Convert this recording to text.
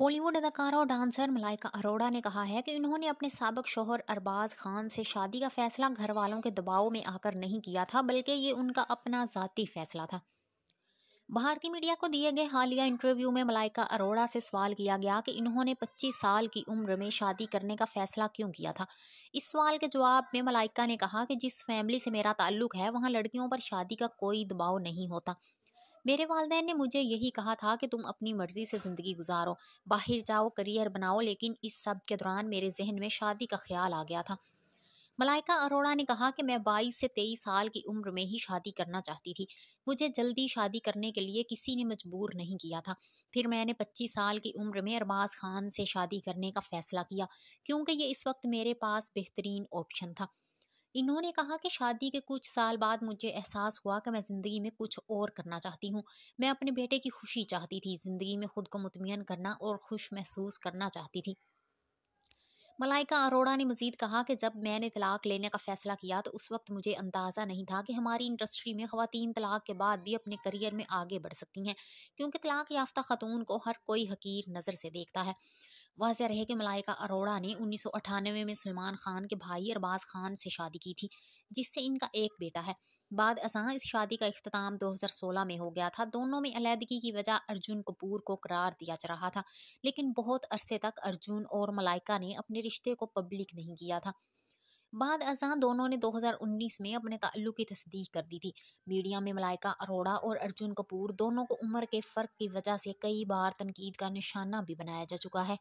बॉलीवुड अदाकारा और डांसर मलाइका अरोड़ा ने कहा है कि उन्होंने अपने सबक शोहर अरबाज खान से शादी का फैसला घर वालों के दबाव में आकर नहीं किया था बल्कि ये उनका अपना ज़ाती फैसला था भारतीय मीडिया को दिए गए हालिया इंटरव्यू में मलाइका अरोड़ा से सवाल किया गया कि इन्होंने 25 साल की उम्र में शादी करने का फैसला क्यों किया था इस सवाल के जवाब में मलाइका ने कहा कि जिस फैमिली से मेरा ताल्लुक है वहाँ लड़कियों पर शादी का कोई दबाव नहीं होता मेरे वालदे ने मुझे यही कहा था कि तुम अपनी मर्ज़ी से ज़िंदगी गुजारो बाहर जाओ करियर बनाओ लेकिन इस सब के दौरान मेरे जहन में शादी का ख्याल आ गया था मलाइका अरोड़ा ने कहा कि मैं 22 से 23 साल की उम्र में ही शादी करना चाहती थी मुझे जल्दी शादी करने के लिए किसी ने मजबूर नहीं किया था फिर मैंने 25 साल की उम्र में अरबाज खान से शादी करने का फैसला किया क्योंकि ये इस वक्त मेरे पास बेहतरीन ऑप्शन था इन्होंने कहा कि शादी के कुछ साल बाद मुझे एहसास हुआ कि मैं ज़िंदगी में कुछ और करना चाहती हूँ मैं अपने बेटे की खुशी चाहती थी ज़िंदगी में ख़ुद को मुतमिन करना और खुश महसूस करना चाहती थी मलाइका अरोड़ा ने मजीद कहा कि जब मैंने तलाक लेने का फैसला किया तो उस वक्त मुझे अंदाज़ा नहीं था कि हमारी इंडस्ट्री में खातन तलाक के बाद भी अपने करियर में आगे बढ़ सकती हैं क्योंकि तलाक याफ्ता खातून को हर कोई हकीर नज़र से देखता है वाजह रहे कि मलाइका अरोड़ा ने उन्नीस में सलमान खान के भाई अरबाज खान से शादी की थी जिससे इनका एक बेटा है बाद असान इस शादी का अख्ताम 2016 में हो गया था दोनों में अलीहदगी की वजह अर्जुन कपूर को करार दिया जा रहा था लेकिन बहुत अरसे तक अर्जुन और मलाइका ने अपने रिश्ते को पब्लिक नहीं किया था बाद अजा दोनों ने 2019 में अपने ताल्लुक की तस्दीक कर दी थी मीडिया में मलाइका अरोड़ा और अर्जुन कपूर दोनों को उम्र के फ़र्क की वजह से कई बार तनकीद का निशाना भी बनाया जा चुका है